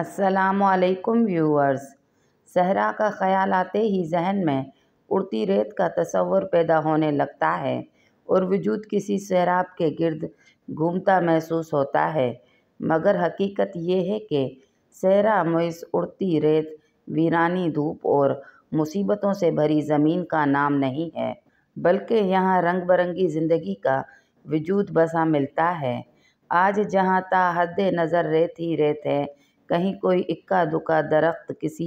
असलकम व्यूअर्स सहरा का ख्याल आते ही जहन में उड़ती रेत का तस्वर पैदा होने लगता है और वजूद किसी सैराब के गर्द घूमता महसूस होता है मगर हकीकत यह है कि सहरा मुइस उड़ती रेत वीरानी धूप और मुसीबतों से भरी ज़मीन का नाम नहीं है बल्कि यहाँ रंग बरंगी ज़िंदगी का वजूद बसा मिलता है आज जहाँ ता हद नज़र रेत ही रेत है कहीं कोई इक्का दुक्का दरख्त किसी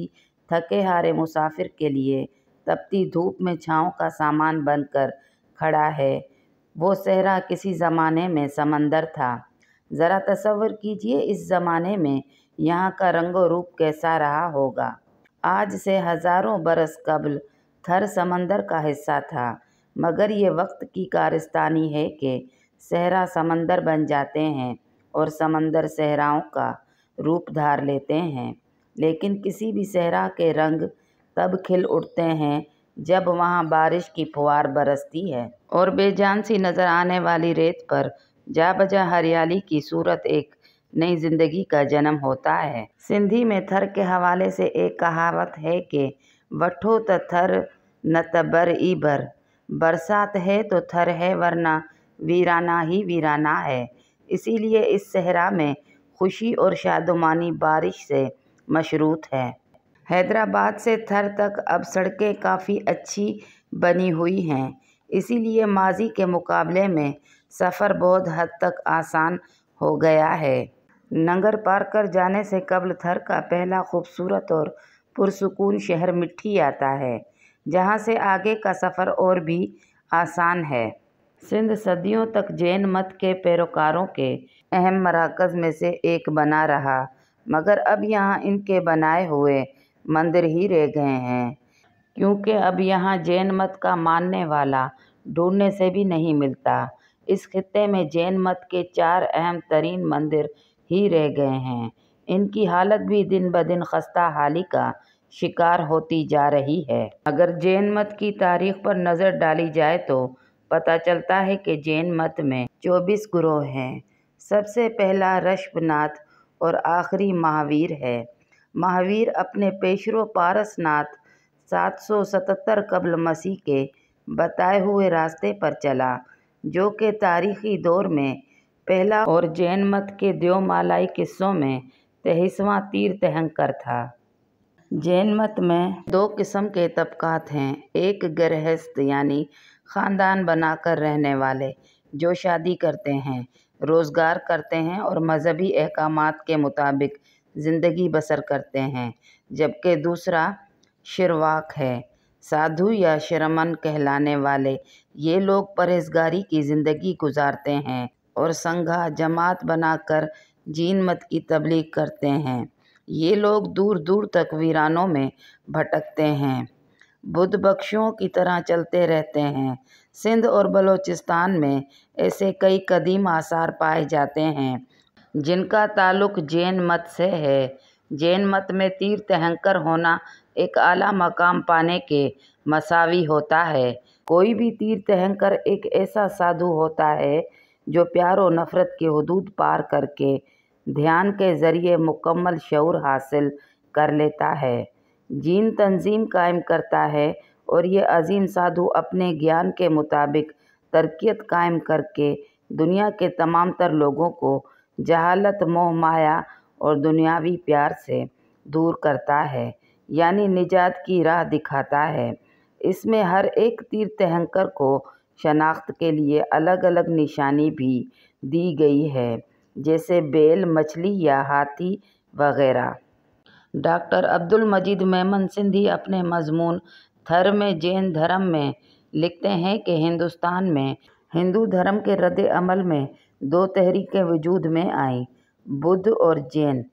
थके हारे मुसाफिर के लिए तपती धूप में छाँव का सामान बनकर खड़ा है वो सहरा किसी ज़माने में समंदर था ज़रा तस्वर कीजिए इस ज़माने में यहाँ का रंगो रूप कैसा रहा होगा आज से हज़ारों बरस कबल थर समंदर का हिस्सा था मगर ये वक्त की कारस्तानी है कि सहरा समंदर बन जाते हैं और समंदर सहराओं का रूप धार लेते हैं लेकिन किसी भी सहरा के रंग तब खिल उठते हैं जब वहाँ बारिश की फुहार बरसती है और बेजान सी नज़र आने वाली रेत पर जा बजा हरियाली की सूरत एक नई जिंदगी का जन्म होता है सिंधी में थर के हवाले से एक कहावत है कि वठो त थर न तबर ई बर बरसात है तो थर है वरना वीराना ही वीराना है इसीलिए इस सहरा में खुशी और शादोमानी बारिश से मशरूत है हैदराबाद से थर तक अब सड़कें काफ़ी अच्छी बनी हुई हैं इसीलिए माजी के मुकाबले में सफ़र बहुत हद तक आसान हो गया है नंगर पार कर जाने से कबल थर का पहला खूबसूरत और पुरसकून शहर मिट्टी आता है जहाँ से आगे का सफ़र और भी आसान है सिंध सदियों तक जैन मत के पैरोकारों के अहम मराकज़ में से एक बना रहा मगर अब यहाँ इनके बनाए हुए मंदिर ही रह गए हैं क्योंकि अब यहाँ जैन मत का मानने वाला ढूंढने से भी नहीं मिलता इस खत्े में जैन मत के चार अहम तरीन मंदिर ही रह गए हैं इनकी हालत भी दिन ब दिन खस्ता हाली का शिकार होती जा रही है अगर जैन मत की तारीख पर नज़र डाली जाए तो पता चलता है कि जैन मत में चौबीस गुरु हैं सबसे पहला रश्मनाथ और आखिरी महावीर है महावीर अपने पेशरो पारसनाथ सात सौ सतहत्तर कबल मसीह के बताए हुए रास्ते पर चला जो कि तारीखी दौर में पहला और जैन मत के देवमालाई किस्सों में तेईसवा तीर हंकर था जैन मत में दो किस्म के तबकात हैं एक गृहस्थ यानी ख़ानदान बनाकर रहने वाले जो शादी करते हैं रोज़गार करते हैं और मज़हबी अहकाम के मुताबिक ज़िंदगी बसर करते हैं जबकि दूसरा शिरवाक है साधु या शरमन कहलाने वाले ये लोग परहेजगारी की ज़िंदगी गुजारते हैं और संघा जमात बनाकर जीन मत की तबलीग करते हैं ये लोग दूर दूर तक वीरानों में भटकते हैं बुध बख्शियों की तरह चलते रहते हैं सिंध और बलूचिस्तान में ऐसे कई कदीम आसार पाए जाते हैं जिनका ताल्लुक जैन मत से है जैन मत में तीर्थहंकर होना एक आला मकाम पाने के मसावी होता है कोई भी तीर्थहंकर एक ऐसा साधु होता है जो प्यार और नफ़रत की हदूद पार करके ध्यान के ज़रिए मुकम्मल शौर हासिल कर लेता है जीन तंजीम कायम करता है और ये अजीम साधु अपने ज्ञान के मुताबिक तरकियत कायम करके दुनिया के तमाम तर लोगों को जहालत मोह माया और दुनियावी प्यार से दूर करता है यानी निजात की राह दिखाता है इसमें हर एक तीर्थहंकर को शनाख्त के लिए अलग अलग निशानी भी दी गई है जैसे बेल मछली या हाथी वगैरह डॉक्टर अब्दुल मजीद मेमन सिंधी अपने मज़मून थर में जैन धर्म में लिखते हैं कि हिंदुस्तान में हिंदू धर्म के रद्द अमल में दो तहरीकें वजूद में आईं बुद्ध और जैन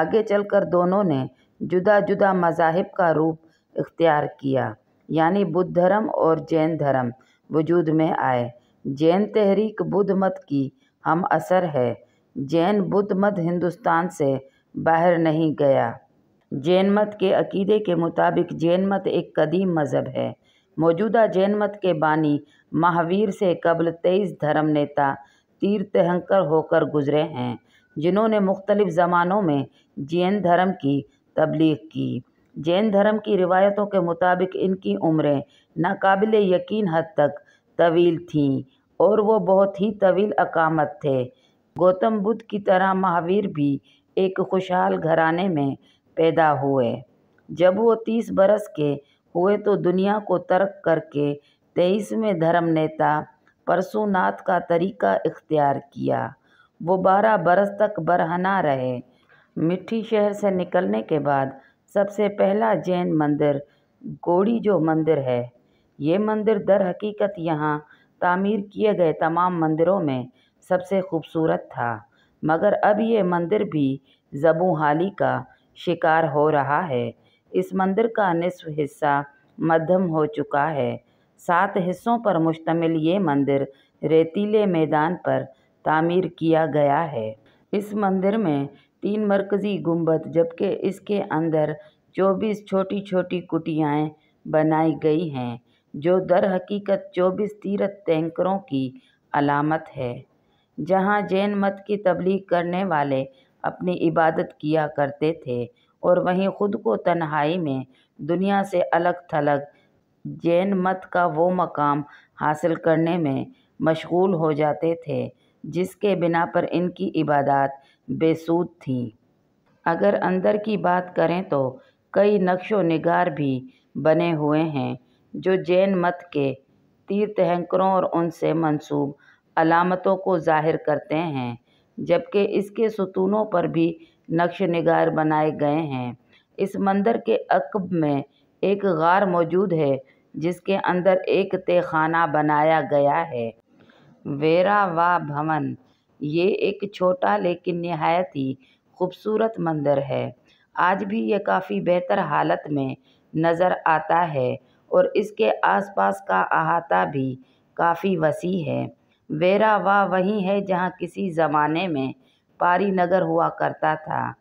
आगे चलकर दोनों ने जुदा जुदा मजाहब का रूप इख्तियार किया यानी बुद्ध धर्म और जैन धर्म वजूद में आए जैन तहरीक बुद्ध मत की हम असर है जैन बुद्ध मत हिंदुस्तान से बाहर नहीं गया जैन मत के अकीदे के मुताबिक जैन मत एक कदीम मज़हब है मौजूदा जैन मत के बानी महावीर से कबल तेईस धर्म नेता तीर्थंकर होकर गुजरे हैं जिन्होंने मुख्तलिफ़ ज़मानों में जैन धर्म की तबलीग की जैन धर्म की रिवायतों के मुताबिक इनकी उम्रें नाकबिल यकीन हद तक तवील थीं और वो बहुत ही तवील अकामत थे गौतम बुद्ध की तरह महावीर भी एक खुशहाल घराने में पैदा हुए जब वो तीस बरस के हुए तो दुनिया को तर्क करके तेईसवें धर्म नेता परशुनाथ का तरीका इख्तियार किया वो बारह बरस तक बरहना रहे मिट्टी शहर से निकलने के बाद सबसे पहला जैन मंदिर गोड़ी जो मंदिर है ये मंदिर दर हकीकत यहाँ तामीर किए गए तमाम मंदिरों में सबसे खूबसूरत था मगर अब ये मंदिर भी जबू हाली का शिकार हो रहा है इस मंदिर का निसफ हिस्सा मध्यम हो चुका है सात हिस्सों पर मुश्तमिल ये मंदिर रेतीले मैदान पर तामीर किया गया है इस मंदिर में तीन मरकज़ी गुंबद जबकि इसके अंदर चौबीस छोटी छोटी कुटियाएँ बनाई गई हैं जो दर हकीकत चौबीस तीरथ टैंकरों की अलामत है जहाँ जैन मत की तबलीग करने वाले अपनी इबादत किया करते थे और वहीं ख़ुद को तन्हाई में दुनिया से अलग थलग जैन मत का वो मकाम हासिल करने में मशगूल हो जाते थे जिसके बिना पर इनकी इबादत बेसूद थी अगर अंदर की बात करें तो कई नक्शो नगार भी बने हुए हैं जो जैन मत के तीर्थ हैंकरों और उनसे मंसूब अलामतों को जाहिर करते हैं जबकि इसके सुतूनों पर भी नक्श नगार बनाए गए हैं इस मंदिर के अक़ब में एक ग़ार मौजूद है जिसके अंदर एक तेखाना बनाया गया है वेरावा भवन ये एक छोटा लेकिन नहायत ही खूबसूरत मंदिर है आज भी ये काफ़ी बेहतर हालत में नज़र आता है और इसके आसपास का अहाता भी काफ़ी वसी है वेरा वाह वही है जहाँ किसी ज़माने में पारी नगर हुआ करता था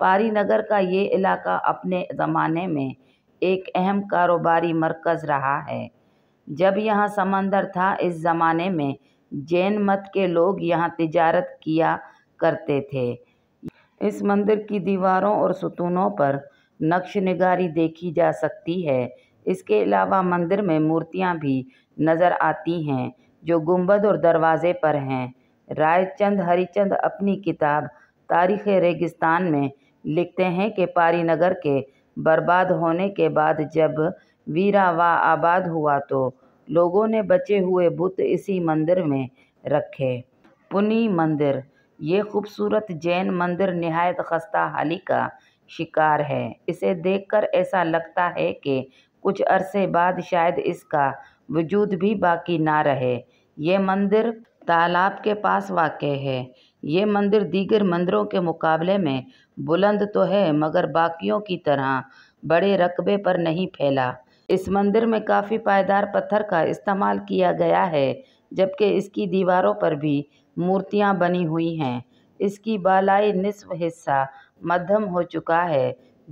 पारी नगर का ये इलाका अपने ज़माने में एक अहम कारोबारी मरकज़ रहा है जब यहाँ समंदर था इस ज़माने में जैन मत के लोग यहाँ तिजारत किया करते थे इस मंदिर की दीवारों और सुतूनों पर नक्श नगारी देखी जा सकती है इसके अलावा मंदिर में मूर्तियाँ भी नज़र आती हैं जो गुंबद और दरवाज़े पर हैं रायचंद हरिचंद अपनी किताब तारीख़ रेगिस्तान में लिखते हैं कि पारी नगर के बर्बाद होने के बाद जब वीरा व आबाद हुआ तो लोगों ने बचे हुए बुत इसी मंदिर में रखे पुनी मंदिर ये खूबसूरत जैन मंदिर नहायत खस्ता हाली का शिकार है इसे देखकर ऐसा लगता है कि कुछ अरसे बाद शायद इसका वजूद भी बाकी ना रहे ये मंदिर तालाब के पास वाक़ है ये मंदिर दीगर मंदिरों के मुकाबले में बुलंद तो है मगर बाकियों की तरह बड़े रकबे पर नहीं फैला इस मंदिर में काफ़ी पायदार पत्थर का इस्तेमाल किया गया है जबकि इसकी दीवारों पर भी मूर्तियां बनी हुई हैं इसकी बालाई निसफ हिस्सा मध्यम हो चुका है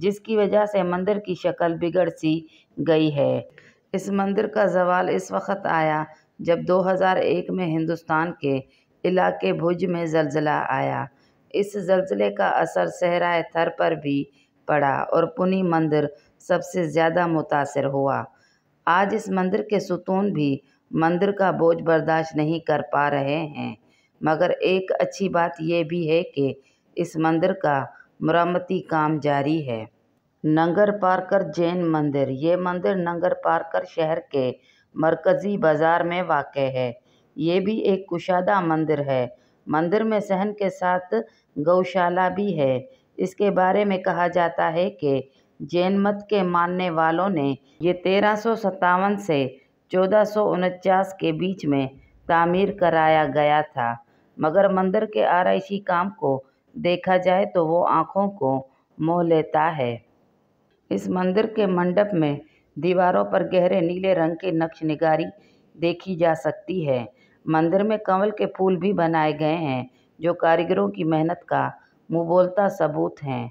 जिसकी वजह से मंदिर की शक्ल बिगड़ सी गई है इस मंदिर का जवाल इस वक्त आया जब 2001 में हिंदुस्तान के इलाके भुज में ज़लज़ला आया इस ज़लज़ले का असर सहराए थर पर भी पड़ा और पुनी मंदिर सबसे ज़्यादा मुतासर हुआ आज इस मंदिर के सुतून भी मंदिर का बोझ बर्दाश्त नहीं कर पा रहे हैं मगर एक अच्छी बात यह भी है कि इस मंदिर का मरम्मती काम जारी है नंगर पारकर जैन मंदिर ये मंदिर नंगर पारकर शहर के मरकज़ी बाज़ार में वाक़ है ये भी एक कुशादा मंदिर है मंदिर में सहन के साथ गौशाला भी है इसके बारे में कहा जाता है कि जैन मत के मानने वालों ने ये तेरह सौ सत्तावन से चौदह सौ उनचास के बीच में तामीर कराया गया था मगर मंदिर के आरइशी काम को देखा जाए तो वो आँखों को मोह लेता है इस मंदिर के मंडप में दीवारों पर गहरे नीले रंग के नक्श निगारी देखी जा सकती है मंदिर में कंवल के फूल भी बनाए गए हैं जो कारीगरों की मेहनत का मुबोलता सबूत हैं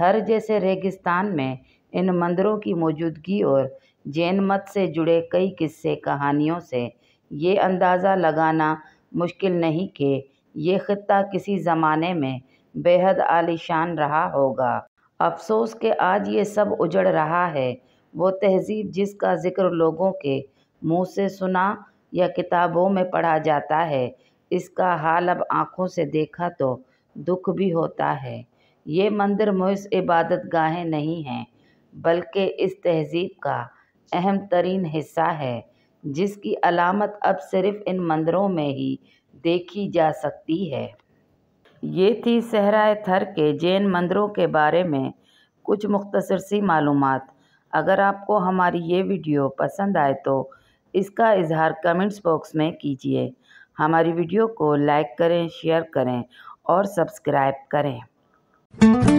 थर जैसे रेगिस्तान में इन मंदिरों की मौजूदगी और जैन मत से जुड़े कई किस्से कहानियों से ये अंदाज़ा लगाना मुश्किल नहीं कि ये ख़त्ता किसी ज़माने में बेहद आलीशान रहा होगा अफसोस के आज ये सब उजड़ रहा है वो तहज़ीब जिसका ज़िक्र लोगों के मुंह से सुना या किताबों में पढ़ा जाता है इसका हाल अब आँखों से देखा तो दुख भी होता है ये मंदिर मुस इबादत गाहें नहीं हैं बल्कि इस तहज़ीब का अहम तरीन हिस्सा है जिसकी अलामत अब सिर्फ़ इन मंदिरों में ही देखी जा सकती है ये थी सहरा थर के जैन मंदिरों के बारे में कुछ मुख्तसर सी मालूम अगर आपको हमारी ये वीडियो पसंद आए तो इसका इजहार कमेंट्स बॉक्स में कीजिए हमारी वीडियो को लाइक करें शेयर करें और सब्सक्राइब करें